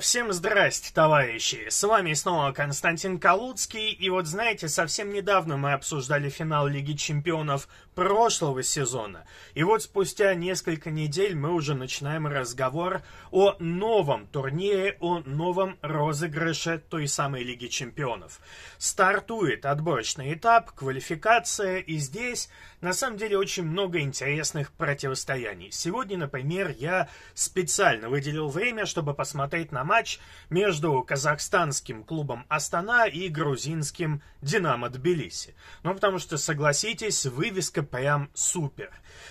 Всем здрасте, товарищи! С вами снова Константин Калуцкий, и вот знаете, совсем недавно мы обсуждали финал Лиги Чемпионов прошлого сезона, и вот спустя несколько недель мы уже начинаем разговор о новом турнире, о новом розыгрыше той самой Лиги Чемпионов. Стартует отборочный этап, квалификация, и здесь на самом деле очень много интересных противостояний. Сегодня, например, я специально выделил время, чтобы посмотреть посмотреть на матч между казахстанским клубом Астана и грузинским Динамо Тбилиси. Ну, потому что, согласитесь, вывеска прям супер.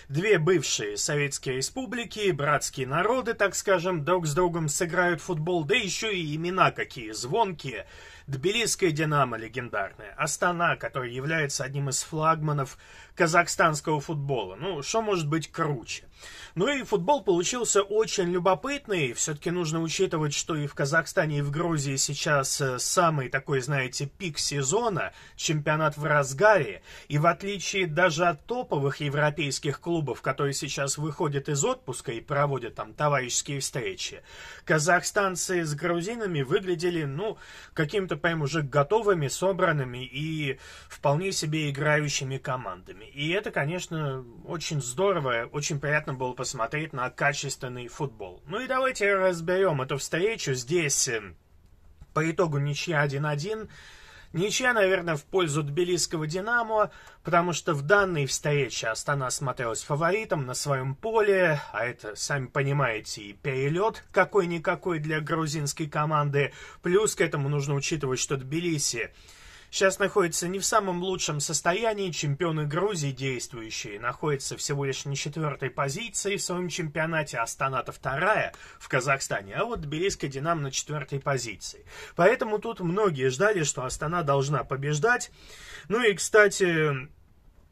Две бывшие советские республики, братские народы, так скажем, друг с другом сыграют футбол, да еще и имена какие звонкие. Тбилисская «Динамо» легендарная, Астана, который является одним из флагманов казахстанского футбола. Ну, что может быть круче? Ну и футбол получился очень любопытный. Все-таки нужно учитывать, что и в Казахстане, и в Грузии сейчас э, самый такой, знаете, пик сезона, чемпионат в разгаре. И в отличие даже от топовых европейских клубов, которые сейчас выходят из отпуска и проводят там товарищеские встречи, казахстанцы с грузинами выглядели, ну, каким-то какими прям уже готовыми, собранными и вполне себе играющими командами. И это, конечно, очень здорово, очень приятно было посмотреть на качественный футбол. Ну и давайте разберем эту встречу здесь э, по итогу ничья 1-1. Ничья, наверное, в пользу тбилисского «Динамо», потому что в данной встрече Астана смотрелась фаворитом на своем поле, а это, сами понимаете, и перелет какой-никакой для грузинской команды. Плюс к этому нужно учитывать, что Тбилиси сейчас находится не в самом лучшем состоянии. Чемпионы Грузии действующие находятся всего лишь на четвертой позиции в своем чемпионате. Астаната вторая в Казахстане, а вот Тбилисская Динамо на четвертой позиции. Поэтому тут многие ждали, что Астана должна побеждать. Ну и, кстати,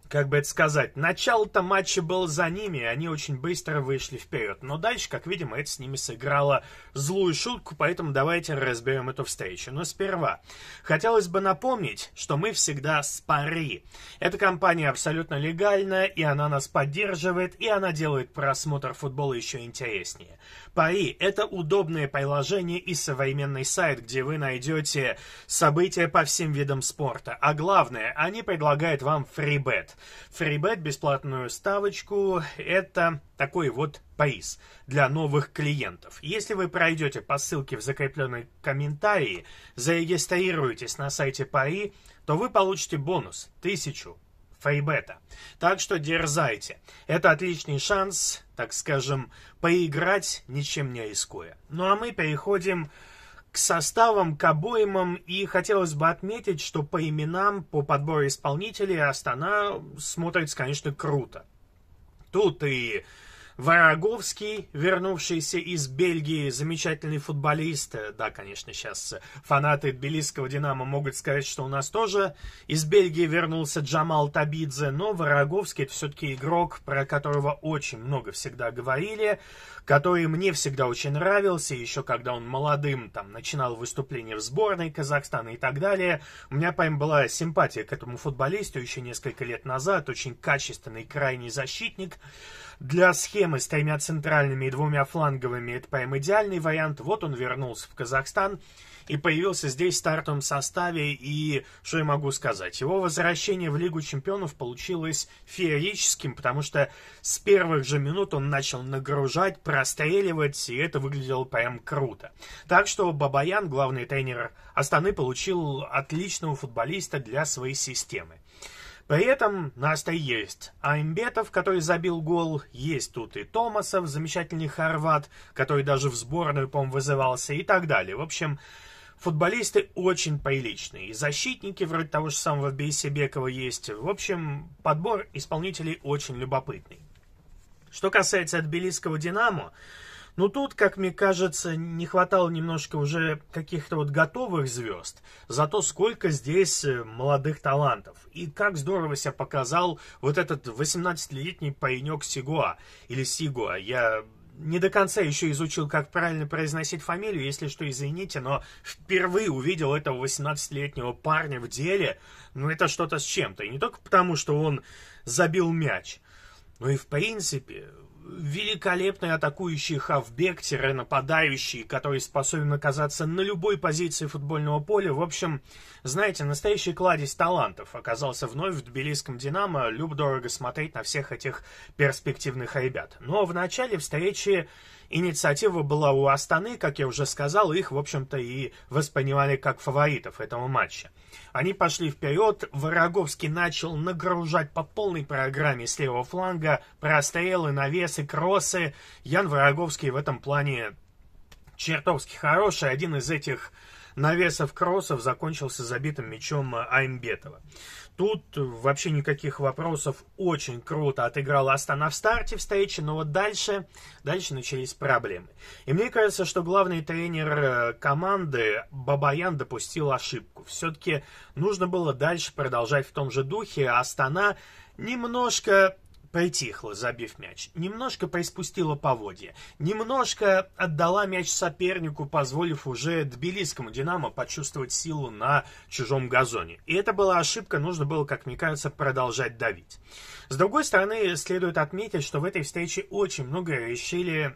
как бы это сказать, начало-то матча было за ними, и они очень быстро вышли вперед. Но дальше, как видим, это с ними сыграло злую шутку, поэтому давайте разберем эту встречу. Но сперва, хотелось бы напомнить, что мы всегда с пари. Эта компания абсолютно легальная, и она нас поддерживает, и она делает просмотр футбола еще интереснее. Пари – это удобное приложение и современный сайт, где вы найдете события по всем видам спорта. А главное, они предлагают вам фрибет. Фрибет, бесплатную ставочку, это такой вот приз для новых клиентов. Если вы пройдете по ссылке в закрепленной комментарии, зарегистрируетесь на сайте Пари, то вы получите бонус 1000 фейбета. Так что дерзайте. Это отличный шанс, так скажем, поиграть, ничем не рискуя. Ну а мы переходим к составам, к обоймам, и хотелось бы отметить, что по именам, по подбору исполнителей Астана смотрится, конечно, круто. Тут и Вороговский, вернувшийся из Бельгии, замечательный футболист. Да, конечно, сейчас фанаты тбилисского «Динамо» могут сказать, что у нас тоже из Бельгии вернулся Джамал Табидзе, но Вороговский это все-таки игрок, про которого очень много всегда говорили, который мне всегда очень нравился, еще когда он молодым там начинал выступление в сборной Казахстана и так далее. У меня, по была симпатия к этому футболисту еще несколько лет назад, очень качественный крайний защитник. Для схемы с тремя центральными и двумя фланговыми это прям идеальный вариант. Вот он вернулся в Казахстан и появился здесь в стартовом составе. И что я могу сказать? Его возвращение в Лигу Чемпионов получилось феерическим, потому что с первых же минут он начал нагружать, простреливать, и это выглядело прям круто. Так что Бабаян, главный тренер Астаны, получил отличного футболиста для своей системы. При этом Наста есть. А Имбетов, который забил гол, есть тут и Томасов, замечательный хорват, который даже в сборную, по вызывался и так далее. В общем, футболисты очень приличные. И защитники вроде того же самого Бейсебекова есть. В общем, подбор исполнителей очень любопытный. Что касается тбилисского «Динамо», но ну, тут, как мне кажется, не хватало немножко уже каких-то вот готовых звезд. Зато сколько здесь э, молодых талантов. И как здорово себя показал вот этот 18-летний паренек Сигуа. Или Сигуа. Я не до конца еще изучил, как правильно произносить фамилию, если что, извините, но впервые увидел этого 18-летнего парня в деле, ну это что-то с чем-то. И не только потому, что он забил мяч, но и в принципе великолепный атакующий хавбек, нападающий, который способен оказаться на любой позиции футбольного поля. В общем, знаете, настоящий кладезь талантов оказался вновь в тбилисском «Динамо». Люб-дорого смотреть на всех этих перспективных ребят. Но в начале встречи инициатива была у Астаны, как я уже сказал, их, в общем-то, и воспринимали как фаворитов этого матча. Они пошли вперед, Вороговский начал нагружать по полной программе с левого фланга, прострелы, навесы, кроссы. Ян Вороговский в этом плане чертовски хороший. Один из этих навесов кроссов закончился забитым мячом Аймбетова. Тут вообще никаких вопросов. Очень круто отыграла Астана в старте встречи, но вот дальше, дальше начались проблемы. И мне кажется, что главный тренер э, команды Бабаян допустил ошибку. Все-таки нужно было дальше продолжать в том же духе. Астана немножко притихла, забив мяч. Немножко приспустила поводья. Немножко отдала мяч сопернику, позволив уже тбилисскому «Динамо» почувствовать силу на чужом газоне. И это была ошибка, нужно было, как мне кажется, продолжать давить. С другой стороны, следует отметить, что в этой встрече очень много решили,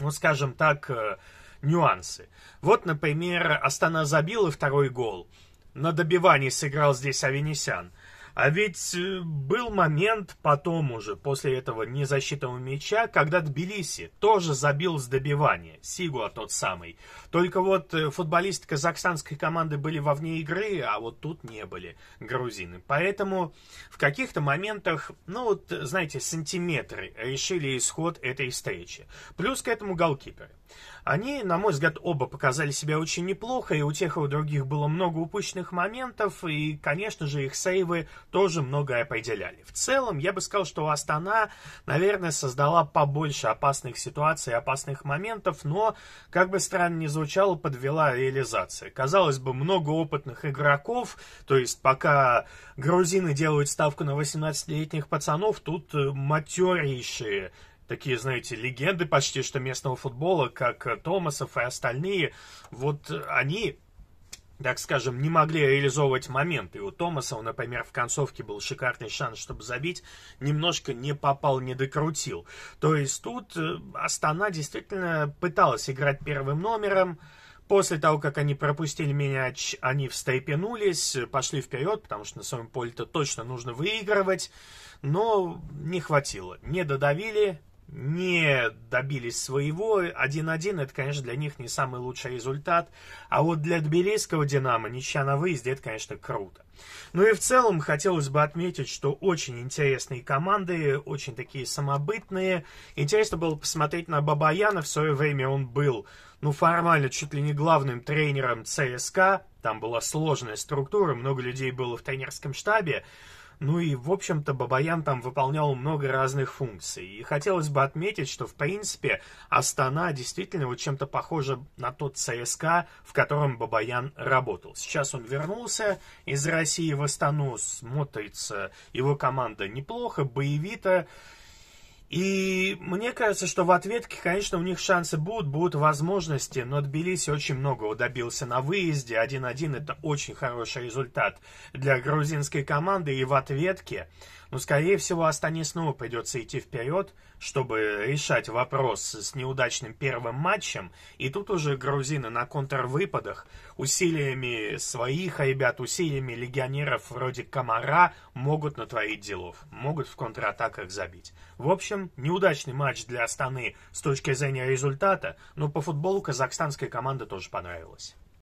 ну скажем так, э, нюансы. Вот, например, Астана забила второй гол. На добивании сыграл здесь Авенесян. А ведь э, был момент потом уже, после этого незащитного мяча, когда Тбилиси тоже забил с добивания. Сигуа тот самый. Только вот э, футболисты казахстанской команды были во вне игры, а вот тут не были грузины. Поэтому в каких-то моментах, ну вот, знаете, сантиметры решили исход этой встречи. Плюс к этому голкиперы. Они, на мой взгляд, оба показали себя очень неплохо, и у тех и у других было много упущенных моментов, и, конечно же, их сейвы тоже многое определяли. В целом, я бы сказал, что Астана, наверное, создала побольше опасных ситуаций, опасных моментов, но, как бы странно ни звучало, подвела реализация. Казалось бы, много опытных игроков, то есть пока грузины делают ставку на 18-летних пацанов, тут э, матерейшие такие, знаете, легенды почти что местного футбола, как э, Томасов и остальные, вот э, они так скажем, не могли реализовывать момент. И у Томаса, например, в концовке был шикарный шанс, чтобы забить, немножко не попал, не докрутил. То есть тут э, Астана действительно пыталась играть первым номером, После того, как они пропустили мяч, они встрепенулись, пошли вперед, потому что на своем поле-то точно нужно выигрывать, но не хватило. Не додавили, не добились своего. 1-1 это, конечно, для них не самый лучший результат. А вот для тбилисского «Динамо» ничья на выезде, это, конечно, круто. Ну и в целом хотелось бы отметить, что очень интересные команды, очень такие самобытные. Интересно было посмотреть на Бабаяна. В свое время он был, ну, формально чуть ли не главным тренером ЦСКА. Там была сложная структура, много людей было в тренерском штабе. Ну и, в общем-то, Бабаян там выполнял много разных функций. И хотелось бы отметить, что, в принципе, Астана действительно вот чем-то похожа на тот ЦСКА, в котором Бабаян работал. Сейчас он вернулся из России в Астану, смотрится его команда неплохо, боевито. И мне кажется, что в ответке, конечно, у них шансы будут, будут возможности, но Тбилиси очень многого добился на выезде. 1-1 это очень хороший результат для грузинской команды. И в ответке, ну, скорее всего, Астане снова придется идти вперед чтобы решать вопрос с неудачным первым матчем. И тут уже грузины на контрвыпадах усилиями своих ребят, усилиями легионеров вроде Комара могут натворить делов, могут в контратаках забить. В общем, неудачный матч для Астаны с точки зрения результата, но по футболу казахстанская команда тоже понравилась.